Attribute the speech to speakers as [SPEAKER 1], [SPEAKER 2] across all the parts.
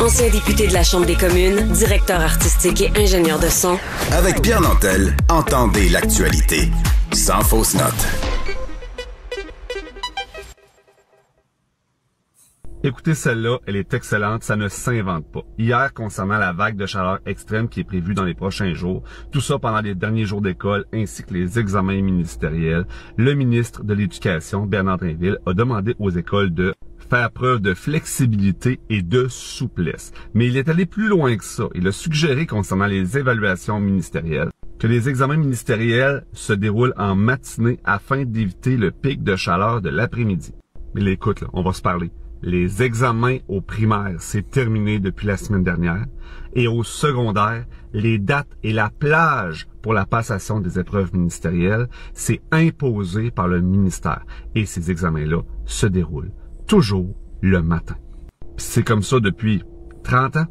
[SPEAKER 1] ancien député de la Chambre des communes, directeur artistique et ingénieur de son.
[SPEAKER 2] Avec Pierre Nantel, entendez l'actualité sans fausse note.
[SPEAKER 1] Écoutez celle-là, elle est excellente, ça ne s'invente pas. Hier, concernant la vague de chaleur extrême qui est prévue dans les prochains jours, tout ça pendant les derniers jours d'école ainsi que les examens ministériels, le ministre de l'Éducation, Bernard Trinville, a demandé aux écoles de faire preuve de flexibilité et de souplesse. Mais il est allé plus loin que ça. Il a suggéré concernant les évaluations ministérielles que les examens ministériels se déroulent en matinée afin d'éviter le pic de chaleur de l'après-midi. Mais l'écoute, écoute, on va se parler. Les examens au primaire, c'est terminé depuis la semaine dernière. Et au secondaire, les dates et la plage pour la passation des épreuves ministérielles, c'est imposé par le ministère. Et ces examens-là se déroulent toujours le matin. C'est comme ça depuis 30 ans.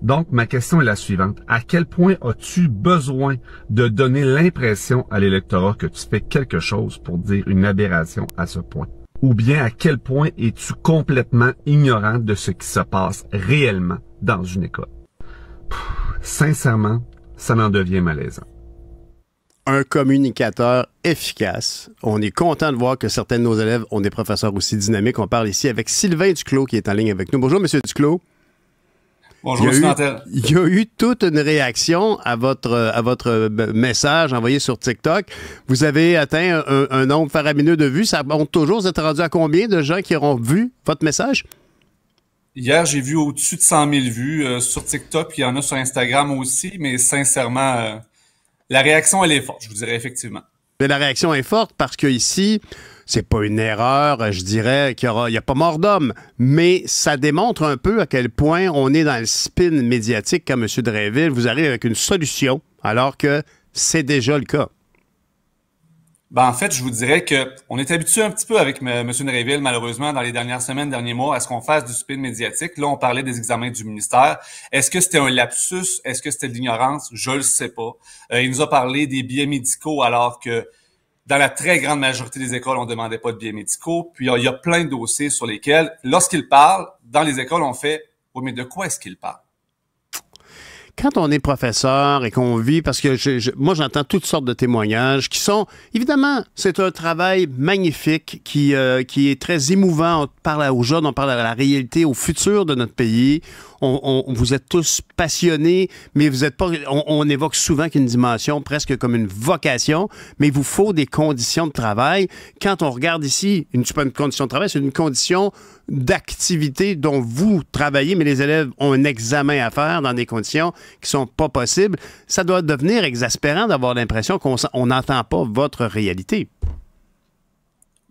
[SPEAKER 1] Donc, ma question est la suivante. À quel point as-tu besoin de donner l'impression à l'électorat que tu fais quelque chose pour dire une aberration à ce point? Ou bien à quel point es-tu complètement ignorant de ce qui se passe réellement dans une école? sincèrement, ça n'en devient malaisant
[SPEAKER 2] un communicateur efficace. On est content de voir que certains de nos élèves ont des professeurs aussi dynamiques. On parle ici avec Sylvain Duclos qui est en ligne avec nous. Bonjour, Monsieur Duclos. Bonjour, il y, il y a eu toute une réaction à votre, à votre euh, message envoyé sur TikTok. Vous avez atteint un, nombre faramineux de vues. Ça monte toujours. Vous rendu à combien de gens qui auront vu votre message?
[SPEAKER 1] Hier, j'ai vu au-dessus de 100 000 vues euh, sur TikTok. Il y en a sur Instagram aussi. Mais sincèrement, euh, la réaction, elle est forte, je vous dirais effectivement.
[SPEAKER 2] Mais la réaction est forte parce que ici, c'est pas une erreur, je dirais qu'il n'y a pas mort d'homme, mais ça démontre un peu à quel point on est dans le spin médiatique quand M. Dréville, vous arrive avec une solution alors que c'est déjà le cas. Ben, en fait, je vous
[SPEAKER 1] dirais que on est habitué un petit peu avec M. Nereville, malheureusement, dans les dernières semaines, derniers mois, à ce qu'on fasse du spin médiatique. Là, on parlait des examens du ministère. Est-ce que c'était un lapsus? Est-ce que c'était de l'ignorance? Je le sais pas. Euh, il nous a parlé des billets médicaux alors que dans la très grande majorité des écoles, on demandait pas de billets médicaux. Puis, il y a plein de dossiers sur lesquels, lorsqu'il parle, dans les écoles, on fait, oui, mais de quoi est-ce qu'il parle?
[SPEAKER 2] quand on est professeur et qu'on vit, parce que moi j'entends toutes sortes de témoignages qui sont, évidemment, c'est un travail magnifique qui, euh, qui est très émouvant parle aux jeunes, on parle de la réalité, au futur de notre pays. On, vous êtes tous passionnés, mais vous êtes pas. On, évoque souvent qu'une dimension presque comme une vocation, mais il vous faut des conditions de travail. Quand on regarde ici, une, pas une condition de travail, c'est une condition d'activité dont vous travaillez, mais les élèves ont un examen à faire dans des conditions qui sont pas possibles. Ça doit devenir exaspérant d'avoir l'impression qu'on n'entend pas votre réalité.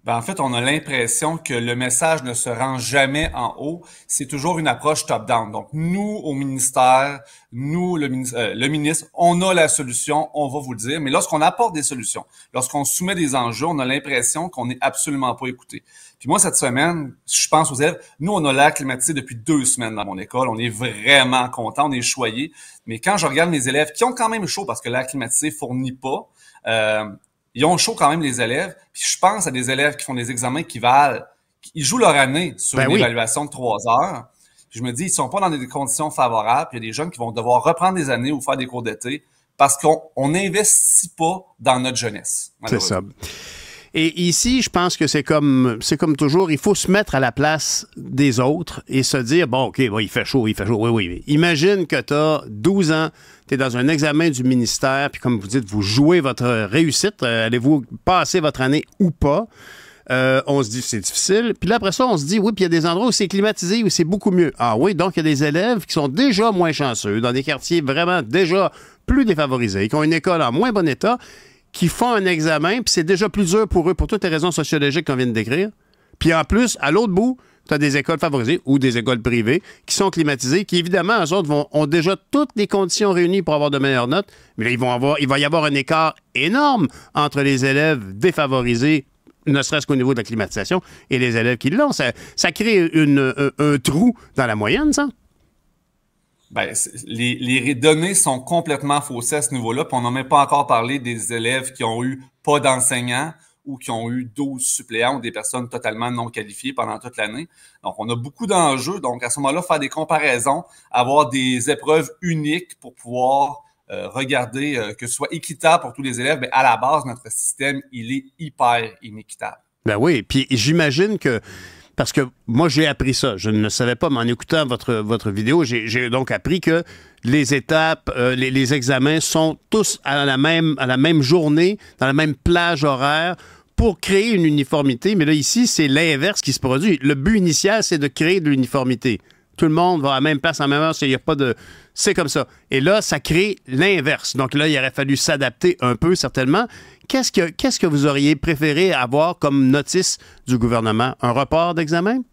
[SPEAKER 1] Ben, en fait, on a l'impression que le message ne se rend jamais en haut. C'est toujours une approche top-down. Donc, nous, au ministère, nous, le, euh, le, ministre, on a la solution, on va vous le dire. Mais lorsqu'on apporte des solutions, lorsqu'on soumet des enjeux, on a l'impression qu'on n'est absolument pas écouté. Puis moi, cette semaine, je pense aux élèves, nous, on a l'air climatisé depuis deux semaines dans mon école. On est vraiment content, on est choyé. Mais quand je regarde mes élèves qui ont quand même chaud parce que l'air climatisé fournit pas, euh, ils ont chaud quand même les élèves. Puis je pense à des élèves qui font des examens qui valent, ils jouent leur année sur ben une évaluation de trois heures. je me dis, ils sont pas dans des conditions favorables. Puis il y a des jeunes qui vont devoir reprendre des années ou faire des cours d'été parce qu'on n'investit pas dans notre jeunesse. C'est ça.
[SPEAKER 2] Et ici, je pense que c'est comme c'est comme toujours, il faut se mettre à la place des autres et se dire bon, OK, il fait chaud, il fait chaud. Oui, oui. Imagine que tu as 12 ans, tu es dans un examen du ministère, puis comme vous dites, vous jouez votre réussite, euh, allez-vous passer votre année ou pas euh, on se dit c'est difficile. Puis là, après ça, on se dit oui, puis il y a des endroits où c'est climatisé, où c'est beaucoup mieux. Ah oui, donc il y a des élèves qui sont déjà moins chanceux, dans des quartiers vraiment déjà plus défavorisés, qui ont une école en moins bon état qui font un examen, puis c'est déjà plus dur pour eux, pour toutes les raisons sociologiques qu'on vient de décrire. Puis en plus, à l'autre bout, tu as des écoles favorisées ou des écoles privées qui sont climatisées, qui évidemment, eux autres, ont déjà toutes les conditions réunies pour avoir de meilleures notes, mais là, ils vont avoir, il va y avoir un écart énorme entre les élèves défavorisés ne serait-ce qu'au niveau de la climatisation, et les élèves qui l'ont. Ça, crée un trou dans la moyenne, ça?
[SPEAKER 1] Ben les, les, données sont complètement faussées à ce niveau-là, puis on n'a même pas encore parlé des élèves qui ont eu pas d'enseignants ou qui ont eu 12 suppléants ou des personnes totalement non qualifiées pendant toute l'année. Donc, on a beaucoup d'enjeux. Donc, à ce moment-là, faire des comparaisons, avoir des épreuves uniques pour pouvoir euh, regarder euh, que ce soit équitable pour tous les élèves, mais ben, à la base, notre système, il est hyper inéquitable.
[SPEAKER 2] Ben oui, puis j'imagine que parce que moi, j'ai appris ça. Je ne le savais pas, mais en écoutant votre, votre vidéo, j'ai donc appris que les étapes, euh, les, les, examens sont tous à la, même, à la même journée, dans la même plage horaire pour créer une uniformité. Mais là, ici, c'est l'inverse qui se produit. Le but initial, c'est de créer de l'uniformité tout le monde va à la même place, en même heure, a pas de... C'est comme ça. Et là, ça crée l'inverse. Donc là, il aurait fallu s'adapter un peu, certainement. Qu'est-ce que, que vous auriez préféré avoir comme notice du gouvernement? Un report d'examen?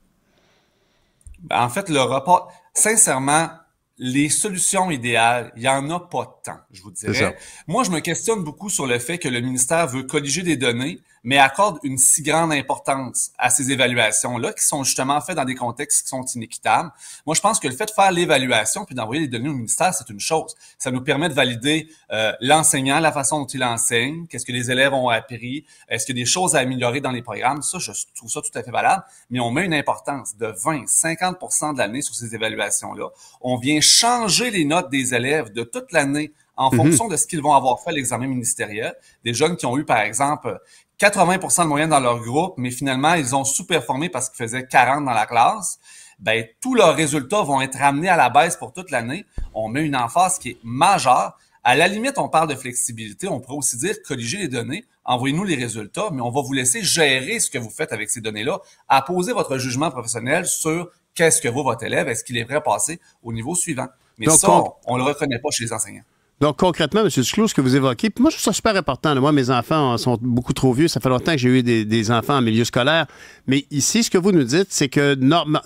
[SPEAKER 1] Ben, en fait, le report... Sincèrement, les solutions idéales, il n'y en a pas tant, je vous dirais. Moi, je me questionne beaucoup sur le fait que le ministère veut colliger des données mais accorde une si grande importance à ces évaluations-là qui sont justement faites dans des contextes qui sont inéquitables. Moi, je pense que le fait de faire l'évaluation puis d'envoyer les données au ministère, c'est une chose. Ça nous permet de valider euh, l'enseignant, la façon dont il enseigne, qu'est-ce que les élèves ont appris, est-ce qu'il y a des choses à améliorer dans les programmes. Ça, je trouve ça tout à fait valable, mais on met une importance de 20, 50 de l'année sur ces évaluations-là. On vient changer les notes des élèves de toute l'année en mhm. fonction de ce qu'ils vont avoir fait à l'examen ministériel. Des jeunes qui ont eu, par exemple, 80 de moyenne dans leur groupe, mais finalement, ils ont sous-performé parce qu'ils faisaient 40 dans la classe. Ben, tous leurs résultats vont être ramenés à la baisse pour toute l'année. On met une emphase qui est majeure. À la limite, on parle de flexibilité. On pourrait aussi dire corriger les données, envoyez-nous les résultats, mais on va vous laisser gérer ce que vous faites avec ces données-là, à poser votre jugement professionnel sur qu'est-ce que vaut votre élève, est-ce qu'il est prêt à passer au niveau suivant. Mais ça, on le reconnaît pas chez les enseignants.
[SPEAKER 2] Donc, concrètement, M. Duclos, ce que vous évoquez, moi, je trouve ça super important. Moi, mes enfants sont beaucoup trop vieux. Ça fait longtemps que j'ai eu des, enfants en milieu scolaire. Mais ici, ce que vous nous dites, c'est que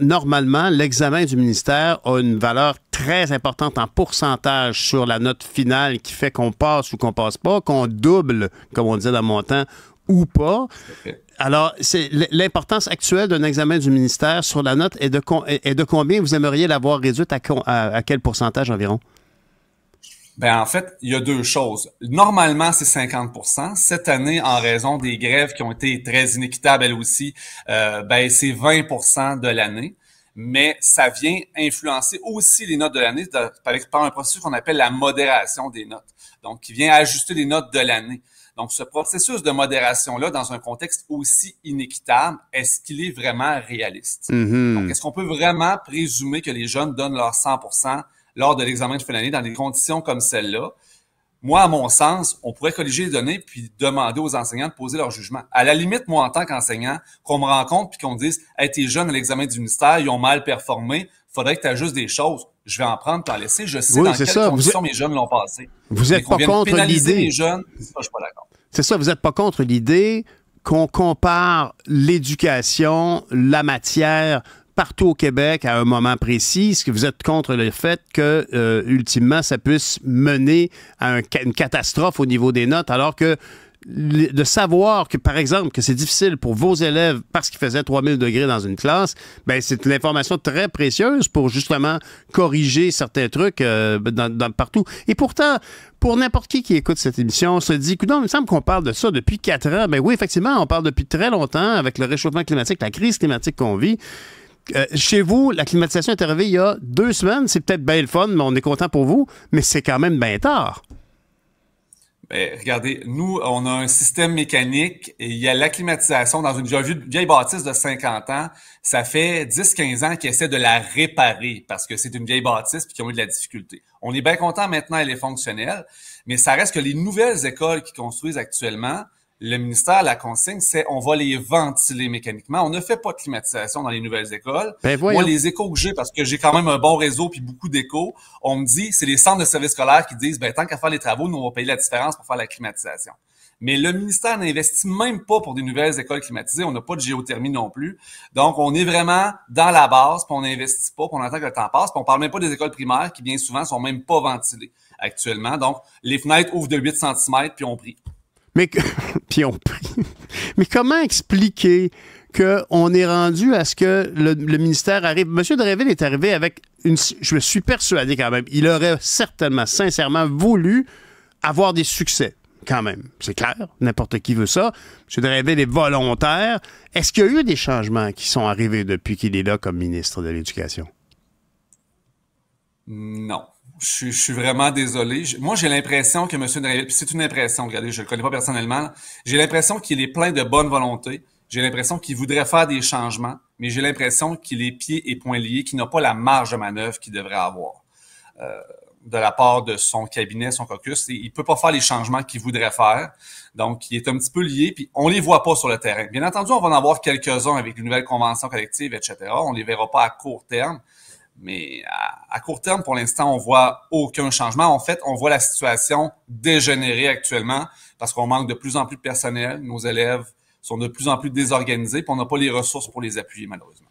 [SPEAKER 2] normalement, l'examen du ministère a une valeur très importante en pourcentage sur la note finale qui fait qu'on passe ou qu'on passe pas, qu'on double, comme on disait dans mon temps, ou pas. Alors, c'est l'importance actuelle d'un examen du ministère sur la note est de, de combien vous aimeriez l'avoir réduite à quel pourcentage environ?
[SPEAKER 1] Ben en fait, il y a deux choses. Normalement, c'est 50 Cette année, en raison des grèves qui ont été très inéquitables elles aussi, euh, ben c'est 20 de l'année. Mais ça vient influencer aussi les notes de l'année par un processus qu'on appelle la modération des notes. Donc, qui vient ajuster les notes de l'année. Donc, ce processus de modération-là, dans un contexte aussi inéquitable, est-ce qu'il est vraiment réaliste? Mm-hmm. Donc, est-ce qu'on peut vraiment présumer que les jeunes donnent leur 100 lors de l'examen de fin d'année dans des conditions comme celle-là. Moi, à mon sens, on pourrait colliger les données puis demander aux enseignants de poser leur jugement. À la limite, moi, en tant qu'enseignant, qu'on me rencontre puis qu'on dise Hey, tes jeunes à l'examen du ministère, ils ont mal performé, faudrait que tu ajustes des choses. Je vais en prendre, t'en laisser. Je sais dans quelles ça. conditions mes jeunes l'ont passé. Vous êtes pas contre l'idée. suis pas
[SPEAKER 2] C'est ça, vous n'êtes pas contre l'idée qu'on compare l'éducation, la matière partout au Québec à un moment précis? Est-ce que vous êtes contre le fait que, euh, ultimement, ça puisse mener à une catastrophe au niveau des notes, alors que de savoir que, par exemple, que c'est difficile pour vos élèves parce qu'il faisait 3000 degrés dans une classe, ben c'est une information très précieuse pour justement corriger certains trucs euh, dans, partout. Et pourtant, pour n'importe qui qui écoute cette émission, on se dit, non, il me semble qu'on parle de ça depuis quatre ans. Ben oui, effectivement, on parle depuis très longtemps avec le réchauffement climatique, la crise climatique qu'on vit. Euh, chez vous, la climatisation est arrivée il y a deux semaines. C'est peut-être bien le fun, mais on est content pour vous, mais c'est quand même bien tard.
[SPEAKER 1] Ben, regardez, nous, on a un système mécanique et il y a la climatisation dans une vieille, vieille bâtisse de 50 ans. Ça fait 10-15 ans qu'ils essaient de la réparer parce que c'est une vieille bâtisse et qu'ils ont eu de la difficulté. On est bien content maintenant, elle est fonctionnelle, mais ça reste que les nouvelles écoles qui construisent actuellement, le ministère, la consigne, c'est on va les ventiler mécaniquement. On ne fait pas de climatisation dans les nouvelles écoles. Ben Moi, les échos que j'ai, parce que j'ai quand même un bon réseau puis beaucoup d'échos, on me dit, c'est les centres de services scolaires qui disent, ben, tant qu'à faire les travaux, nous, on va payer la différence pour faire la climatisation. Mais le ministère n'investit même pas pour des nouvelles écoles climatisées. On n'a pas de géothermie non plus. Donc, on est vraiment dans la base, puis on n'investit pas, puis on attend que le temps passe, puis on parle même pas des écoles primaires qui, bien souvent, sont même pas ventilées actuellement. Donc, les fenêtres ouvrent de 8 cm, puis on prie.
[SPEAKER 2] Mais puis on prie. Mais comment expliquer qu'on est rendu à ce que le, ministère arrive? Monsieur Dreville est arrivé avec une. Je me suis persuadé quand même. Il aurait certainement, sincèrement voulu avoir des succès quand même. C'est clair, n'importe qui veut ça. M. Dreville est volontaire. Est-ce qu'il y a eu des changements qui sont arrivés depuis qu'il est là comme ministre de l'Éducation?
[SPEAKER 1] Non. Je, suis vraiment désolé. moi, j'ai l'impression que M. c'est une impression, regardez, je ne le connais pas personnellement, j'ai l'impression qu'il est plein de bonne volonté. J'ai l'impression qu'il voudrait faire des changements, mais j'ai l'impression qu'il est pieds et poings liés, qu'il n'a pas la marge de manœuvre qu'il devrait avoir euh, de la part de son cabinet, son caucus. Il ne peut pas faire les changements qu'il voudrait faire. Donc, il est un petit peu lié, puis on les voit pas sur le terrain. Bien entendu, on va en avoir quelques-uns avec les nouvelles conventions collectives, etc. On les verra pas à court terme, mais à, court terme, pour l'instant, on voit aucun changement. En fait, on voit la situation dégénérer actuellement parce qu'on manque de plus en plus de personnel. Nos élèves sont de plus en plus désorganisés, puis on n'a pas les ressources pour les appuyer, malheureusement.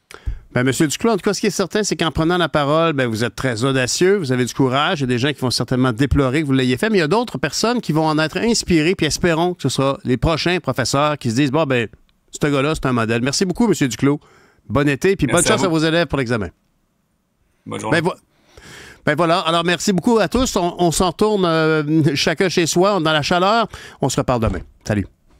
[SPEAKER 2] Ben, Monsieur Duclos, en tout cas, ce qui est certain, c'est qu'en prenant la parole, ben, vous êtes très audacieux, vous avez du courage. Il y a des gens qui vont certainement déplorer que vous l'ayez fait, mais il y a d'autres personnes qui vont en être inspirées, puis espérons que ce sera les prochains professeurs qui se disent Bon, ben, ce gars-là, c'est un modèle. Merci beaucoup, Monsieur Duclos. Bon été, puis bonne chance à vos élèves pour l'examen. Bonne ben, ben, voilà. Alors, merci beaucoup à tous. On, s'en tourne euh, chacun chez soi, dans la chaleur. On se reparle demain. Salut.